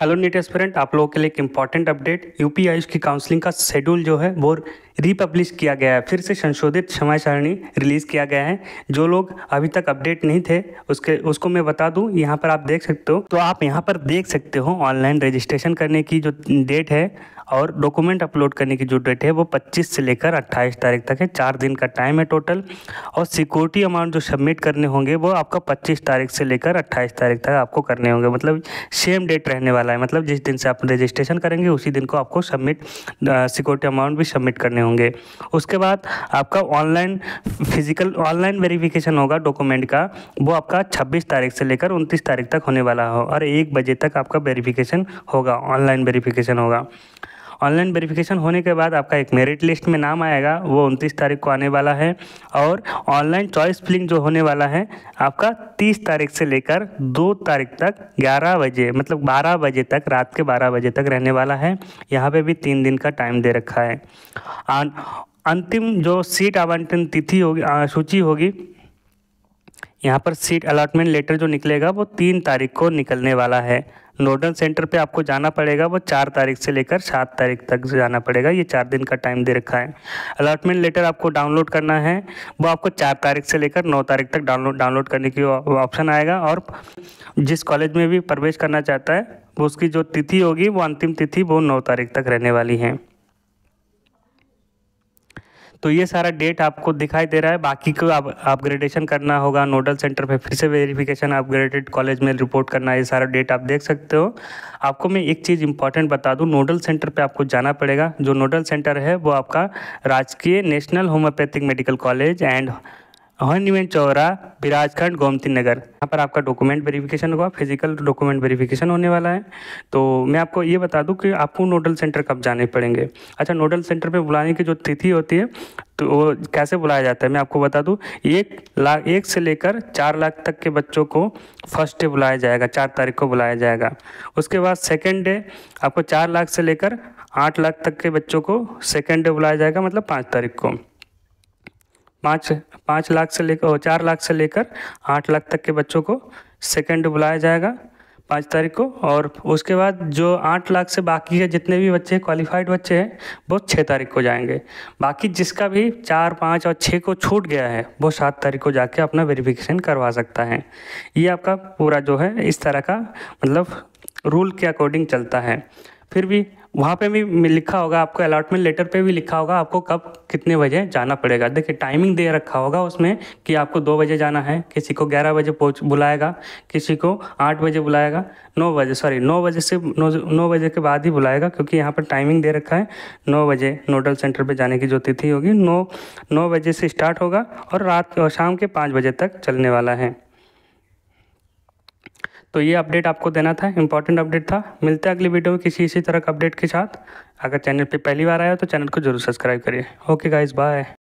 hello NEET aspirant आप लोगों के लिए एक इम्पॉर्टेंट अपडेट यूपी आयुष की काउंसलिंग का शेड्यूल जो है वो रीपब्लिश किया गया है फिर से संशोधित समय सारणी रिलीज़ किया गया है जो लोग अभी तक अपडेट नहीं थे उसके उसको मैं बता दूं यहाँ पर आप देख सकते हो तो आप यहाँ पर देख सकते हो ऑनलाइन रजिस्ट्रेशन करने की जो डेट है और डॉक्यूमेंट अपलोड करने की जो डेट है वो 25 से लेकर 28 तारीख तक है चार दिन का टाइम है टोटल और सिक्योरिटी अमाउंट जो सबमिट करने होंगे वो आपका 25 तारीख से लेकर 28 तारीख तक आपको करने होंगे मतलब सेम डेट रहने वाला है मतलब जिस दिन से आप रजिस्ट्रेशन करेंगे उसी दिन को आपको सबमिट सिक्योरिटी अमाउंट भी सबमिट करने होंगे होंगे उसके बाद आपका ऑनलाइन फिजिकल ऑनलाइन वेरिफिकेशन होगा डॉक्यूमेंट का वो आपका छब्बीस तारीख से लेकर उनतीस तारीख तक होने वाला हो और एक बजे तक आपका वेरिफिकेशन होगा ऑनलाइन वेरिफिकेशन होगा ऑनलाइन वेरिफिकेशन होने के बाद आपका एक मेरिट लिस्ट में नाम आएगा वो उनतीस तारीख को आने वाला है और ऑनलाइन चॉइस फिलिंग जो होने वाला है आपका तीस तारीख से लेकर दो तारीख तक ग्यारह बजे मतलब बारह बजे तक रात के बारह बजे तक रहने वाला है यहाँ पर भी तीन दिन का टाइम दे रखा है अंतिम जो सीट आवंटन तिथि होगी सूची होगी यहाँ पर सीट अलाटमेंट लेटर जो निकलेगा वो तीन तारीख को निकलने वाला है नोडल सेंटर पे आपको जाना पड़ेगा वो चार तारीख से लेकर सात तारीख तक जाना पड़ेगा ये चार दिन का टाइम दे रखा है अलॉटमेंट लेटर आपको डाउनलोड करना है वो आपको चार तारीख से लेकर नौ तारीख तक डाउनलोड डाउनलोड करने की ऑप्शन आएगा और जिस कॉलेज में भी प्रवेश करना चाहता है वो उसकी जो तिथि होगी वो अंतिम तिथि वो नौ तारीख तक रहने वाली है तो ये सारा डेट आपको दिखाई दे रहा है बाकी को आप अपग्रेडेशन करना होगा नोडल सेंटर पे फिर से वेरिफिकेशन अपग्रेडेड कॉलेज में रिपोर्ट करना है ये सारा डेट आप देख सकते हो आपको मैं एक चीज़ इंपॉर्टेंट बता दूँ नोडल सेंटर पे आपको जाना पड़ेगा जो नोडल सेंटर है वो आपका राजकीय national homeopathic medical college and अहन्यमेन चौरा बिराजखंड गोमती नगर यहाँ पर आपका डॉक्यूमेंट वेरिफिकेशन होगा फिजिकल डॉक्यूमेंट वेरिफिकेशन होने वाला है तो मैं आपको ये बता दूं कि आपको नोडल सेंटर कब जाने पड़ेंगे अच्छा नोडल सेंटर पे बुलाने की जो तिथि होती है तो वो कैसे बुलाया जाता है मैं आपको बता दूँ एक लाख एक से लेकर चार लाख तक के बच्चों को फर्स्ट डे बुलाया जाएगा चार तारीख को बुलाया जाएगा उसके बाद सेकेंड डे आपको चार लाख से लेकर आठ लाख तक के बच्चों को सेकेंड डे बुलाया जाएगा मतलब पाँच तारीख को पाँच पाँच लाख से लेकर चार लाख से लेकर आठ लाख तक के बच्चों को सेकेंड बुलाया जाएगा पाँच तारीख को और उसके बाद जो आठ लाख से बाकी है जितने भी बच्चे क्वालिफाइड बच्चे हैं वो छः तारीख को जाएंगे बाकी जिसका भी चार पाँच और छः को छूट गया है वो सात तारीख को जाके अपना वेरिफिकेशन करवा सकता है ये आपका पूरा जो है इस तरह का मतलब रूल के अकॉर्डिंग चलता है फिर भी वहाँ पे भी लिखा होगा आपको अलॉटमेंट लेटर पे भी लिखा होगा आपको कब कितने बजे जाना पड़ेगा देखिए टाइमिंग दे रखा होगा उसमें कि आपको दो बजे जाना है किसी को ग्यारह बजे पहुँच बुलाएगा किसी को आठ बजे बुलाएगा नौ बजे सॉरी नौ बजे से नौ नौ बजे के बाद ही बुलाएगा क्योंकि यहाँ पर टाइमिंग दे रखा है नौ बजे नोडल सेंटर पर जाने की जो तिथि होगी नौ नौ बजे से स्टार्ट होगा और रात और शाम के पाँच बजे तक चलने वाला है तो ये अपडेट आपको देना था इंपॉर्टेंट अपडेट था मिलते हैं अगली वीडियो में किसी इसी तरह का अपडेट के साथ अगर चैनल पे पहली बार आया तो चैनल को जरूर सब्सक्राइब करिए ओके गाइस बाय